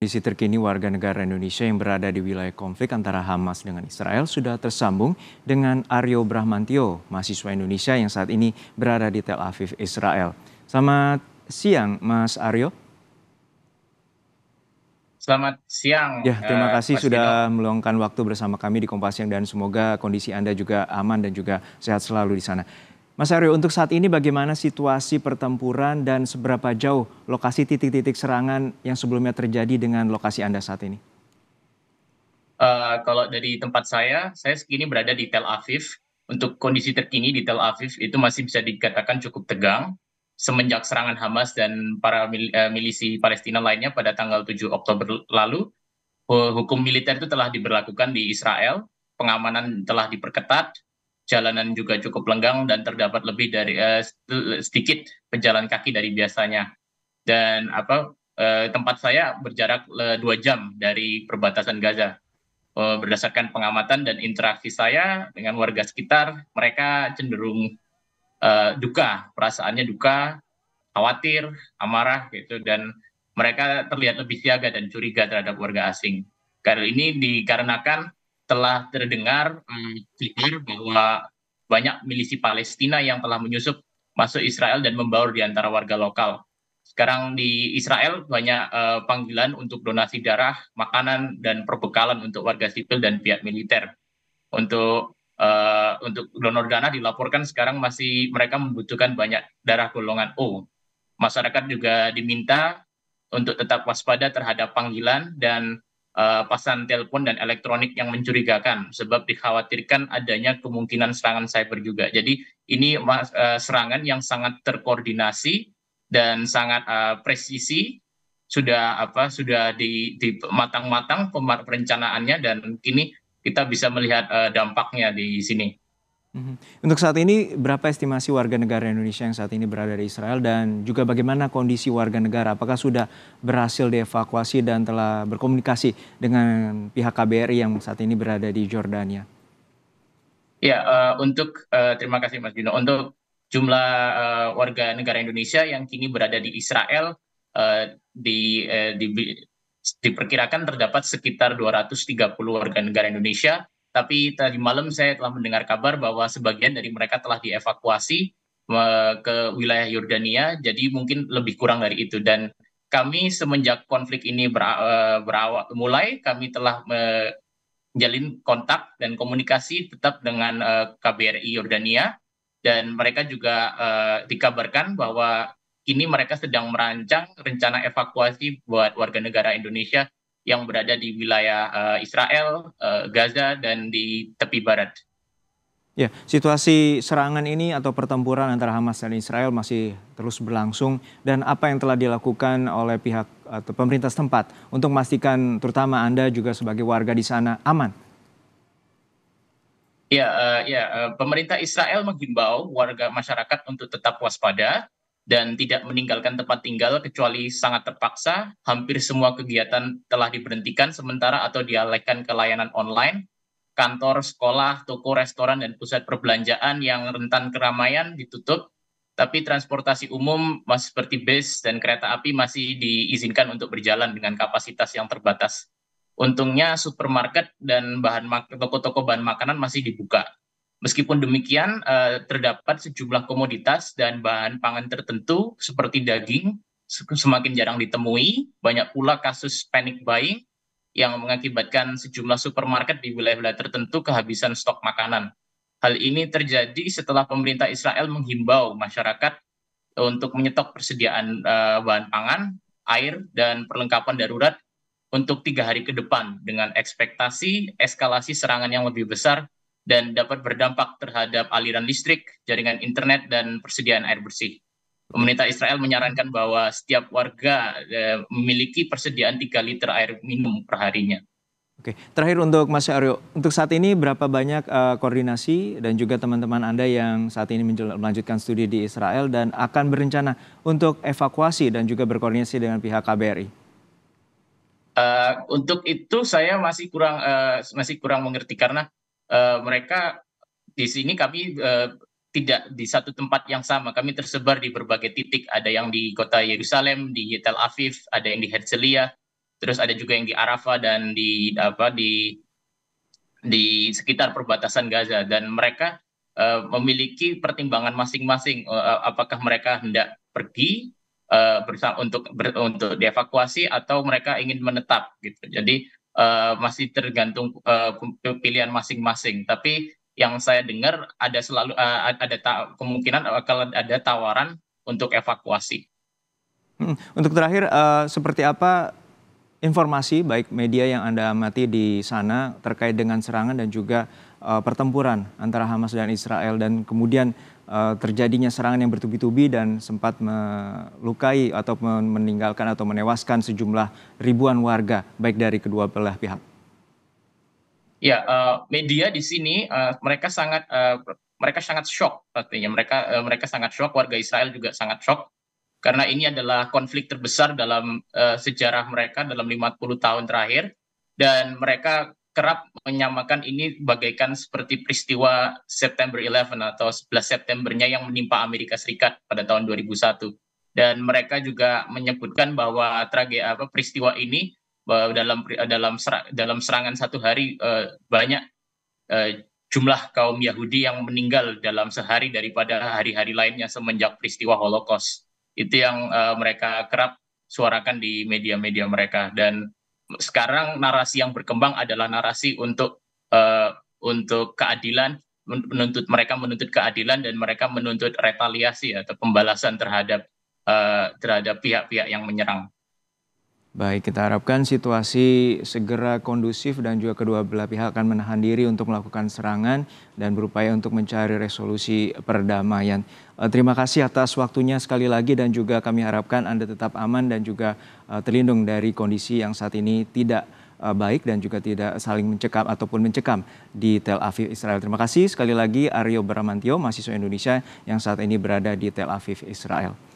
Kondisi terkini warga negara Indonesia yang berada di wilayah konflik antara Hamas dengan Israel sudah tersambung dengan Aryo Brahmantio, mahasiswa Indonesia yang saat ini berada di Tel Aviv, Israel. Selamat siang, Mas Aryo. Selamat siang. Ya, terima eh, kasih Pastino. sudah meluangkan waktu bersama kami di Kompas Siang dan semoga kondisi Anda juga aman dan juga sehat selalu di sana. Mas Aryo, untuk saat ini bagaimana situasi pertempuran dan seberapa jauh lokasi titik-titik serangan yang sebelumnya terjadi dengan lokasi Anda saat ini? Uh, kalau dari tempat saya, saya sekini berada di Tel Aviv. Untuk kondisi terkini di Tel Aviv itu masih bisa dikatakan cukup tegang semenjak serangan Hamas dan para mil uh, eh, milisi Palestina lainnya pada tanggal 7 Oktober lalu. Hukum militer itu telah diberlakukan di Israel, pengamanan telah diperketat, jalanan juga cukup lenggang dan terdapat lebih dari uh, sedikit pejalan kaki dari biasanya. Dan apa uh, tempat saya berjarak eh, dua jam dari perbatasan Gaza. Uh, berdasarkan pengamatan dan interaksi saya dengan warga sekitar, mereka cenderung uh, duka, perasaannya duka, khawatir, amarah gitu dan mereka terlihat lebih siaga dan curiga terhadap warga asing. Karena ini dikarenakan telah terdengar clear um, mm, bahwa banyak milisi Palestina yang telah menyusup masuk Israel dan membaur di antara warga lokal. Sekarang di Israel banyak uh, panggilan untuk donasi darah, makanan, dan perbekalan untuk warga sipil dan pihak militer. Untuk uh, untuk donor dana dilaporkan sekarang masih mereka membutuhkan banyak darah golongan O. Masyarakat juga diminta untuk tetap waspada terhadap panggilan dan uh, eh, pasan telepon dan elektronik yang mencurigakan sebab dikhawatirkan adanya kemungkinan serangan cyber juga. Jadi ini uh, serangan yang sangat terkoordinasi dan sangat uh, presisi sudah apa sudah di, di matang-matang perencanaannya dan kini kita bisa melihat uh, dampaknya di sini. Mhm. Untuk saat ini berapa estimasi warga negara Indonesia yang saat ini berada di Israel dan juga bagaimana kondisi warga negara? Apakah sudah berhasil dievakuasi dan telah berkomunikasi dengan pihak KBRI yang saat ini berada di Jordania? Ya, uh, untuk uh, terima kasih Mas Dino. Untuk jumlah uh, warga negara Indonesia yang kini berada di Israel uh, di, uh, di diperkirakan terdapat sekitar 230 warga negara Indonesia tapi tadi malam saya telah mendengar kabar bahwa sebagian dari mereka telah dievakuasi ke wilayah Yordania, jadi mungkin lebih kurang dari itu. Dan kami semenjak konflik ini e, berawal mulai, kami telah menjalin kontak dan komunikasi tetap dengan e, KBRI Yordania, dan mereka juga e, dikabarkan bahwa kini mereka sedang merancang rencana evakuasi buat warga negara Indonesia yang berada di wilayah uh, Israel, uh, Gaza, dan di tepi barat. Ya, situasi serangan ini atau pertempuran antara Hamas dan Israel masih terus berlangsung dan apa yang telah dilakukan oleh pihak atau pemerintah setempat untuk memastikan terutama Anda juga sebagai warga di sana aman? Ya, uh, ya uh, pemerintah Israel menghimbau warga masyarakat untuk tetap waspada dan tidak meninggalkan tempat tinggal kecuali sangat terpaksa. Hampir semua kegiatan telah diberhentikan sementara atau dialihkan ke layanan online. Kantor, sekolah, toko, restoran, dan pusat perbelanjaan yang rentan keramaian ditutup. Tapi transportasi umum masih seperti bus dan kereta api masih diizinkan untuk berjalan dengan kapasitas yang terbatas. Untungnya supermarket dan bahan toko-toko bahan makanan masih dibuka Meskipun demikian, eh, terdapat sejumlah komoditas dan bahan pangan tertentu seperti daging semakin jarang ditemui. Banyak pula kasus panic buying yang mengakibatkan sejumlah supermarket di wilayah-wilayah tertentu kehabisan stok makanan. Hal ini terjadi setelah pemerintah Israel menghimbau masyarakat untuk menyetok persediaan eh, bahan pangan, air, dan perlengkapan darurat untuk tiga hari ke depan dengan ekspektasi eskalasi serangan yang lebih besar dan dapat berdampak terhadap aliran listrik, jaringan internet, dan persediaan air bersih. Pemerintah Israel menyarankan bahwa setiap warga eh, memiliki persediaan 3 liter air minum perharinya. Oke, terakhir untuk Mas Aryo, untuk saat ini berapa banyak uh, koordinasi dan juga teman-teman Anda yang saat ini melanjutkan studi di Israel dan akan berencana untuk evakuasi dan juga berkoordinasi dengan pihak KBRI? Uh, eh, untuk itu saya masih kurang uh, masih kurang mengerti karena Eh, mereka di sini kami eh, tidak di satu tempat yang sama. Kami tersebar di berbagai titik. Ada yang di kota Yerusalem, di Tel Aviv, ada yang di Herzliya, terus ada juga yang di Arafah dan di apa di di sekitar perbatasan Gaza dan mereka uh, memiliki pertimbangan masing-masing uh, apakah mereka hendak pergi uh, bersama untuk ber, untuk dievakuasi atau mereka ingin menetap gitu. Jadi uh, masih tergantung uh, pilihan masing-masing. Tapi yang saya dengar ada selalu uh, ada kemungkinan kalau ada tawaran untuk evakuasi. Hmm, untuk terakhir, uh, seperti apa informasi baik media yang anda amati di sana terkait dengan serangan dan juga uh, pertempuran antara Hamas dan Israel dan kemudian Eh, terjadinya serangan yang bertubi-tubi dan sempat melukai atau meninggalkan atau menewaskan sejumlah ribuan warga baik dari kedua belah pihak. Ya, uh, media di sini uh, mereka sangat uh, mereka sangat shock pastinya mereka uh, mereka sangat shock warga Israel juga sangat shock karena ini adalah konflik terbesar dalam uh, sejarah mereka dalam 50 tahun terakhir dan mereka kerap menyamakan ini bagaikan seperti peristiwa September 11 atau 11 Septembernya yang menimpa Amerika Serikat pada tahun 2001 dan mereka juga menyebutkan bahwa trage apa peristiwa ini eh, dalam dalam dalam serangan satu hari eh, banyak eh, jumlah kaum Yahudi yang meninggal dalam sehari daripada hari-hari lainnya semenjak peristiwa Holocaust. Itu yang mereka kerap suarakan di media-media mereka dan sekarang narasi yang berkembang adalah narasi untuk uh, untuk keadilan menuntut mereka menuntut keadilan dan mereka menuntut retaliasi atau pembalasan terhadap uh, terhadap pihak-pihak yang menyerang. Baik, kita harapkan situasi segera kondusif dan juga kedua belah pihak akan menahan diri untuk melakukan serangan dan berupaya untuk mencari resolusi perdamaian. Eh, terima kasih atas waktunya sekali lagi dan juga kami harapkan Anda tetap aman dan juga eh, terlindung dari kondisi yang saat ini tidak eh, baik dan juga tidak saling mencekam ataupun mencekam di Tel Aviv Israel. Terima kasih sekali lagi Aryo Bramantio, mahasiswa Indonesia yang saat ini berada di Tel Aviv Israel.